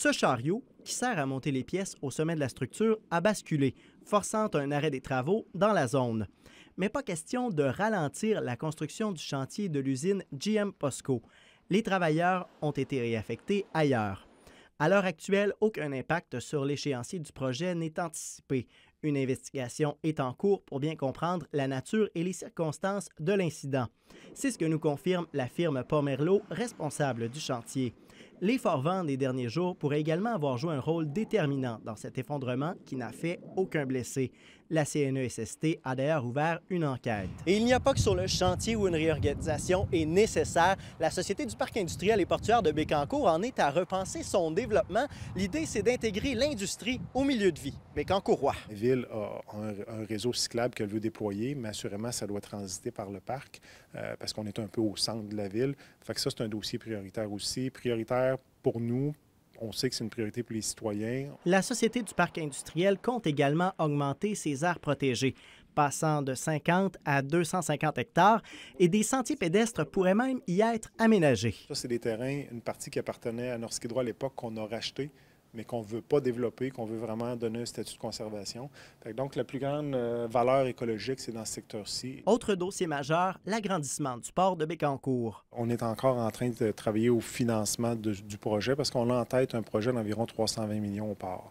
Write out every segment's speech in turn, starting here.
Ce chariot, qui sert à monter les pièces au sommet de la structure, a basculé, forçant un arrêt des travaux dans la zone. Mais pas question de ralentir la construction du chantier de l'usine GM Posco. Les travailleurs ont été réaffectés ailleurs. À l'heure actuelle, aucun impact sur l'échéancier du projet n'est anticipé. Une investigation est en cours pour bien comprendre la nature et les circonstances de l'incident. C'est ce que nous confirme la firme Pomerlo, responsable du chantier. L'effort vent des derniers jours pourraient également avoir joué un rôle déterminant dans cet effondrement qui n'a fait aucun blessé. La CNESST a d'ailleurs ouvert une enquête. Et il n'y a pas que sur le chantier où une réorganisation est nécessaire. La Société du parc industriel et portuaire de Bécancour en est à repenser son développement. L'idée, c'est d'intégrer l'industrie au milieu de vie. Bécancourois. La ville a un, réseau cyclable qu'elle veut déployer, mais assurément, ça doit transiter par le parc euh, parce qu'on est un peu au centre de la ville. Fait que ça, c'est un dossier prioritaire aussi. Prioritaire pour nous, on sait que c'est une priorité pour les citoyens. La Société du parc industriel compte également augmenter ses aires protégées, passant de 50 à 250 hectares, et des sentiers pédestres pourraient même y être aménagés. Ça, c'est des terrains, une partie qui appartenait à droit à l'époque, qu'on a racheté mais qu'on ne veut pas développer, qu'on veut vraiment donner un statut de conservation. donc, la plus grande euh, valeur écologique, c'est dans ce secteur-ci. Autre dossier majeur, l'agrandissement du port de Bécancour. On est encore en train de travailler au financement du projet parce qu'on a en tête un projet d'environ 320 millions au port.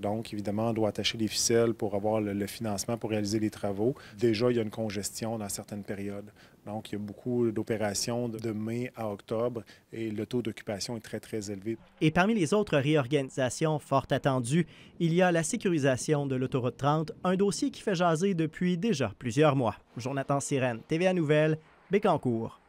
donc, évidemment, on doit attacher les ficelles pour avoir le, le financement pour réaliser les travaux. Déjà, il y a une congestion dans certaines périodes. Donc, il y a beaucoup d'opérations de mai à octobre et le taux d'occupation est très, très élevé. Et parmi les autres réorganisations, fort attendue, il y a la sécurisation de l'autoroute 30, un dossier qui fait jaser depuis déjà plusieurs mois. Jonathan Sirène, TVA Nouvelle, Bécancourt.